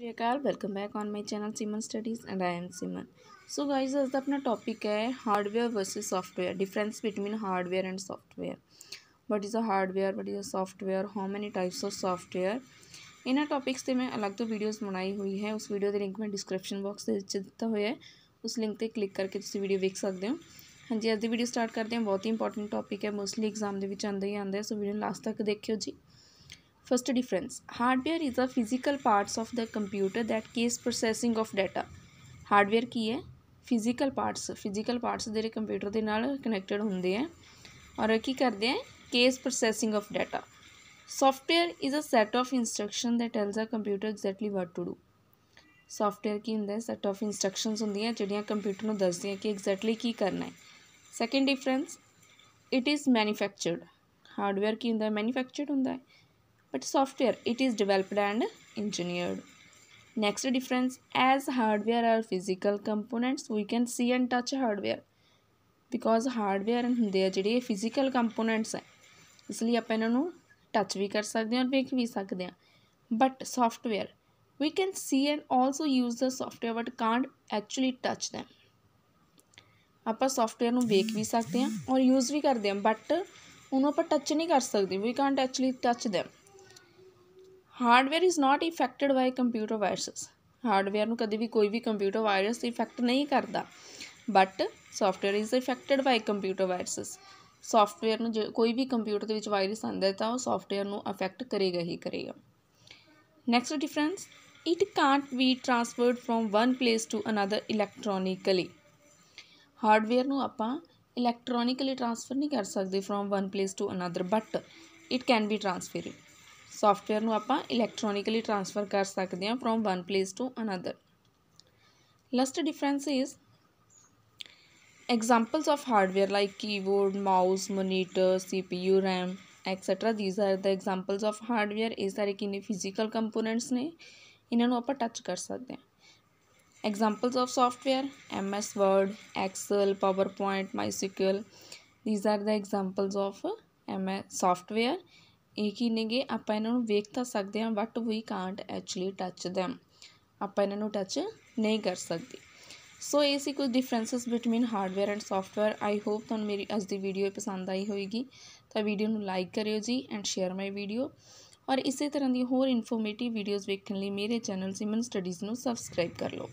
Sri Akal welcome back on my channel Siman Studies and I am Siman so guys ਅੱਜ ਦਾ ਆਪਣਾ topic ਹੈ hardware versus software difference between hardware and software what is a hardware what is a software how many types of software ਇਹਨਾਂ topics ਤੇ ਮੈਂ ਅਲੱਗ ਤੋਂ videos ਬਣਾਈ ਹੋਈ ਹੈ ਉਸ ਵੀਡੀਓ ਦੇ ਲਿੰਕ ਮੈਂ ਡਿਸਕ੍ਰਿਪਸ਼ਨ ਬਾਕਸ ਦੇ ਵਿੱਚ ਦਿੱਤਾ ਹੋਇਆ ਹੈ ਉਸ ਲਿੰਕ ਤੇ ਕਲਿੱਕ ਕਰਕੇ ਤੁਸੀਂ ਵੀਡੀਓ ਵੇਖ ਸਕਦੇ ਹੋ ਹਾਂਜੀ ਅੱਜ ਦੀ ਵੀਡੀਓ ਸਟਾਰਟ ਕਰਦੇ ਹਾਂ ਬਹੁਤ ਹੀ ਇੰਪੋਰਟੈਂਟ ਟੌਪਿਕ ਹੈ ਮੋਸਟਲੀ ਐਗਜ਼ਾਮ ਦੇ ਵਿੱਚ ਆਉਂਦਾ ਹੀ ਆਉਂਦਾ ਹੈ ਸੋ ਵੀਡੀਓ ਲਾਸਟ ਤੱਕ ਦੇਖਿਓ ਜੀ first difference hardware is a physical parts of the computer that case processing of data hardware ਕੀ ਹੈ ਫਿਜ਼ੀਕਲ ਪਾਰਟਸ ਫਿਜ਼ੀਕਲ ਪਾਰਟਸ ਜਿਹੜੇ ਕੰਪਿਊਟਰ ਦੇ ਨਾਲ ਕਨੈਕਟਡ ਹੁੰਦੇ ਆ ਔਰ ਕੀ ਕਰਦੇ ਆ case processing of data software is a set of instruction that tells a computer exactly what to do software ਕੀ ਹੁੰਦਾ ਹੈ ਸੈਟ ਆਫ ਇਨਸਟਰਕਸ਼ਨਸ ਹੁੰਦੀਆਂ ਜਿਹੜੀਆਂ ਕੰਪਿਊਟਰ ਨੂੰ ਦੱਸਦੀਆਂ ਕਿ ਐਗਜ਼ੈਕਟਲੀ ਕੀ ਕਰਨਾ ਹੈ second difference it is manufactured hardware ਕੀ ਹੁੰਦਾ ਹੈ ਮੈਨੂਫੈਕਚਰਡ ਹੁੰਦਾ ਹੈ but software it is developed and engineered next difference as hardware are physical components we can see and touch hardware because hardware ਹੁੰਦੇ ਆ jede physical components hai isliye ਲਈ ਆਪਾਂ ਇਹਨਾਂ ਨੂੰ ਟੱਚ ਵੀ ਕਰ ਸਕਦੇ ਹਾਂ ਔਰ ਵੇਖ ਵੀ ਸਕਦੇ but software we can see and also use the software but can't actually touch them apa software nu ਵੇਖ ਵੀ sakde ਹਾਂ aur use ਵੀ karde ਹਾਂ but ਉਹਨੂੰ ਆਪਾਂ touch nahi kar sakde we can't actually touch them hardware is not affected by computer viruses hardware ਨੂੰ ਕਦੇ ਵੀ ਕੋਈ ਵੀ computer virus affect ਨਹੀਂ ਕਰਦਾ but software is affected by computer viruses software ਨੂੰ ਕੋਈ ਵੀ ਕੰਪਿਊਟਰ ਦੇ ਵਿੱਚ ਵਾਇਰਸ ਆਂਦਾ ਤਾਂ ਉਹ ਸੌਫਟਵੇਅਰ ਨੂੰ ਅਫੈਕਟ ਕਰੇਗਾ ਹੀ ਕਰੇਗਾ next difference it can't be transferred from one place to another electronically hardware ਨੂੰ ਆਪਾਂ ਇਲੈਕਟ੍ਰੋਨਿਕਲੀ ਟ੍ਰਾਂਸਫਰ ਨਹੀਂ ਕਰ ਸਕਦੇ from one place to another but it can be transferred software ਨੂੰ ਆਪਾਂ ਇਲੈਕਟ੍ਰੋਨਿਕਲੀ ਟ੍ਰਾਂਸਫਰ ਕਰ ਸਕਦੇ ਹਾਂ from one place to another last difference is examples of hardware like keyboard mouse monitor CPU RAM etcetera these are the examples of hardware ਇਹ ਸਾਰੇ ਕਿੰਨੇ physical components ਨੇ ਇਹਨਾਂ ਨੂੰ ਆਪਾਂ ਟੱਚ ਕਰ ਸਕਦੇ ਹਾਂ examples of software MS Word Excel PowerPoint MySQL these are the examples of um software ਇਹ ਕੀ ਨੇਗੇ ਆਪਾਂ ਇਹਨਾਂ ਨੂੰ ਵੇਖ ਤਾਂ ਸਕਦੇ ਹਾਂ but we can't actually touch them ਆਪਾਂ ਇਹਨਾਂ ਨੂੰ ਟੱਚ ਨਹੀਂ ਕਰ ਸਕਦੇ ਸੋ ਇਹ ਸੀ ਕੁਝ differences between hardware and software I hope ਤੁਹਾਨੂੰ ਮੇਰੀ ਅੱਜ ਦੀ ਵੀਡੀਓ ਪਸੰਦ ਆਈ ਹੋਵੇਗੀ ਤਾਂ ਵੀਡੀਓ ਨੂੰ ਲਾਈਕ ਕਰਿਓ ਜੀ ਐਂਡ ਸ਼ੇਅਰ ਮਾਈ ਵੀਡੀਓ ਔਰ ਇਸੇ ਤਰ੍ਹਾਂ ਦੀ ਹੋਰ ਇਨਫੋਰਮੇਟਿਵ ਵੀਡੀਓਜ਼ ਵੇਖਣ ਲਈ ਮੇਰੇ ਚੈਨਲ ਸਿਮਨ ਸਟੱਡੀਜ਼ ਨੂੰ ਸਬਸਕ੍ਰਾਈਬ ਕਰ ਲਓ